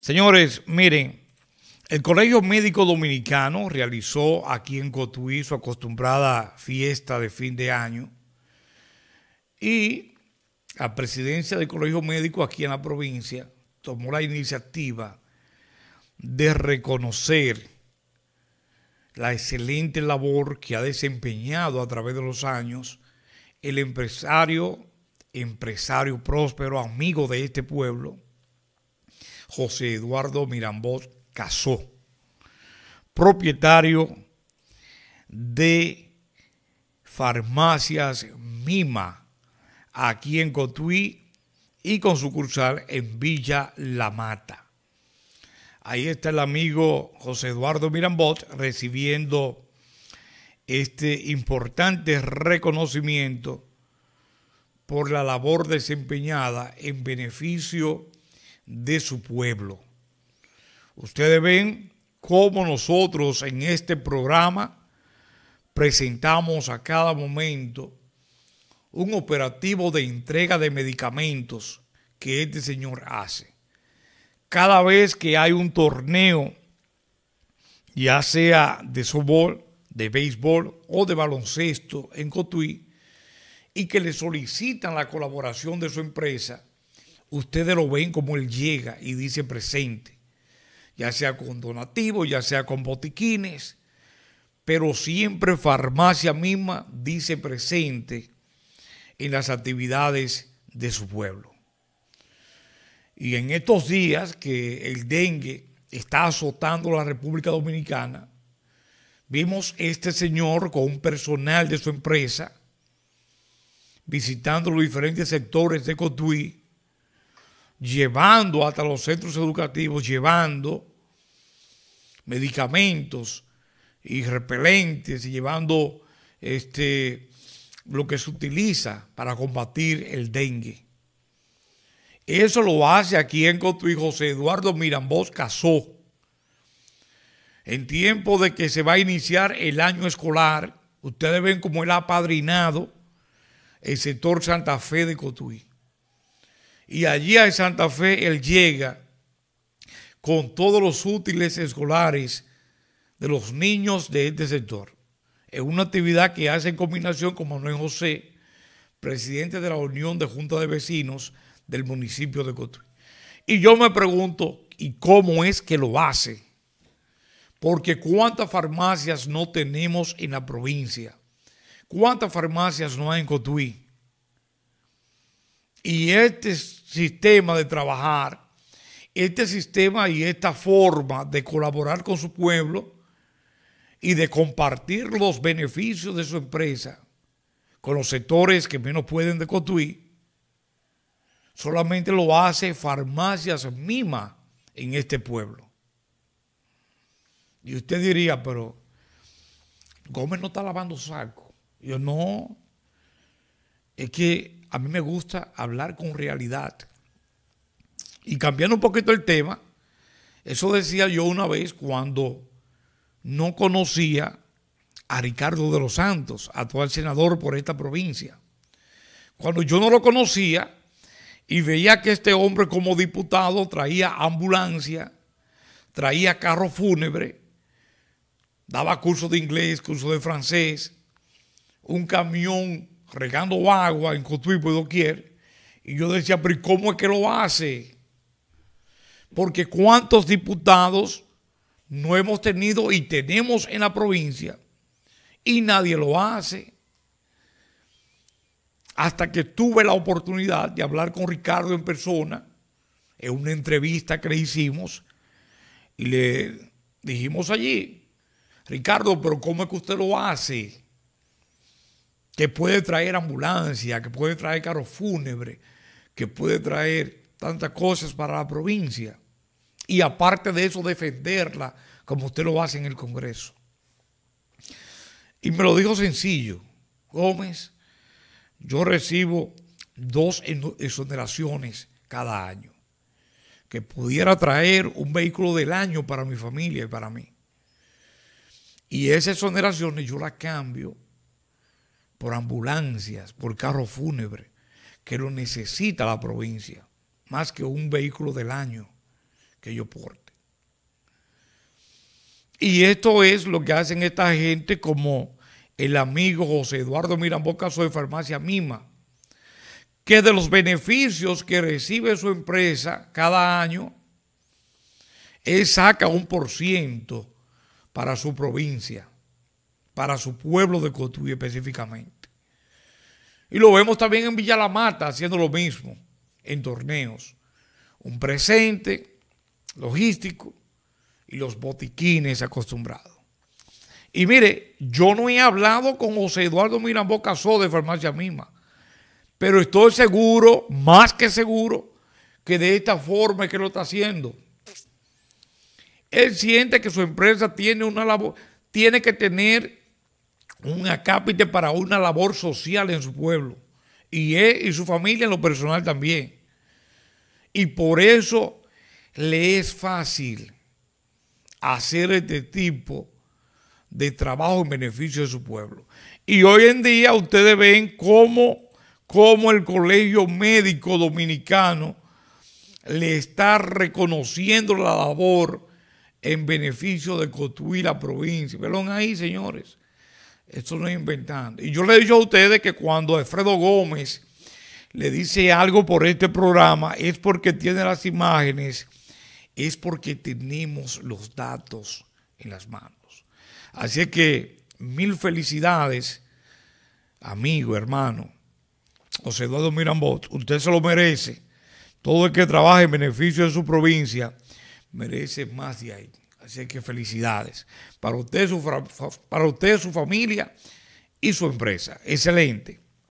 Señores, miren, el Colegio Médico Dominicano realizó aquí en Cotuí su acostumbrada fiesta de fin de año y la presidencia del Colegio Médico aquí en la provincia tomó la iniciativa de reconocer la excelente labor que ha desempeñado a través de los años el empresario, empresario próspero, amigo de este pueblo, José Eduardo Mirambot Casó, propietario de farmacias Mima aquí en Cotuí y con sucursal en Villa La Mata. Ahí está el amigo José Eduardo Mirambot recibiendo este importante reconocimiento por la labor desempeñada en beneficio de su pueblo. Ustedes ven cómo nosotros en este programa presentamos a cada momento un operativo de entrega de medicamentos que este señor hace. Cada vez que hay un torneo, ya sea de fútbol, de béisbol o de baloncesto en Cotuí, y que le solicitan la colaboración de su empresa, ustedes lo ven como él llega y dice presente, ya sea con donativos, ya sea con botiquines, pero siempre farmacia misma dice presente en las actividades de su pueblo. Y en estos días que el dengue está azotando la República Dominicana, vimos este señor con un personal de su empresa visitando los diferentes sectores de Cotuí llevando hasta los centros educativos, llevando medicamentos y repelentes, y llevando este, lo que se utiliza para combatir el dengue. Eso lo hace aquí en Cotuí José Eduardo Mirambos Casó. En tiempo de que se va a iniciar el año escolar, ustedes ven cómo él ha padrinado el sector Santa Fe de Cotuí y allí en Santa Fe él llega con todos los útiles escolares de los niños de este sector. Es una actividad que hace en combinación con Manuel José, presidente de la Unión de Junta de Vecinos del municipio de Cotuí. Y yo me pregunto, ¿y cómo es que lo hace? Porque cuántas farmacias no tenemos en la provincia, cuántas farmacias no hay en Cotuí y este sistema de trabajar, este sistema y esta forma de colaborar con su pueblo y de compartir los beneficios de su empresa con los sectores que menos pueden de Cotuí, solamente lo hace farmacias Mima en este pueblo. Y usted diría, pero Gómez no está lavando saco. Yo no, es que a mí me gusta hablar con realidad. Y cambiando un poquito el tema, eso decía yo una vez cuando no conocía a Ricardo de los Santos, actual senador por esta provincia. Cuando yo no lo conocía y veía que este hombre como diputado traía ambulancia, traía carro fúnebre, daba curso de inglés, curso de francés, un camión regando agua en Cotuí y pues, doquier. Y yo decía, pero cómo es que lo hace? Porque cuántos diputados no hemos tenido y tenemos en la provincia y nadie lo hace. Hasta que tuve la oportunidad de hablar con Ricardo en persona, en una entrevista que le hicimos, y le dijimos allí, Ricardo, pero ¿cómo es que usted lo hace? que puede traer ambulancia, que puede traer carro fúnebre, que puede traer tantas cosas para la provincia. Y aparte de eso, defenderla como usted lo hace en el Congreso. Y me lo digo sencillo, Gómez, yo recibo dos exoneraciones cada año, que pudiera traer un vehículo del año para mi familia y para mí. Y esas exoneraciones yo las cambio por ambulancias, por carro fúnebre, que lo necesita la provincia, más que un vehículo del año que yo porte. Y esto es lo que hacen esta gente como el amigo José Eduardo Mirambocaso Caso de Farmacia Mima, que de los beneficios que recibe su empresa cada año, él saca un por ciento para su provincia para su pueblo de Cotuí específicamente. Y lo vemos también en Villa La Mata haciendo lo mismo en torneos. Un presente logístico y los botiquines acostumbrados. Y mire, yo no he hablado con José Eduardo Mirambó Casó de Farmacia Mima, pero estoy seguro, más que seguro, que de esta forma que lo está haciendo. Él siente que su empresa tiene una labor, tiene que tener un acápite para una labor social en su pueblo. Y él y su familia en lo personal también. Y por eso le es fácil hacer este tipo de trabajo en beneficio de su pueblo. Y hoy en día ustedes ven cómo, el Colegio Médico Dominicano le está reconociendo la labor en beneficio de Cotuí, la provincia. Pero ahí, señores. Esto no es inventando. Y yo le he dicho a ustedes que cuando Alfredo Gómez le dice algo por este programa, es porque tiene las imágenes, es porque tenemos los datos en las manos. Así que mil felicidades, amigo, hermano. José Eduardo Mirambot, usted se lo merece. Todo el que trabaja en beneficio de su provincia merece más de ahí. Así que felicidades para usted, su, para usted, su familia y su empresa. Excelente.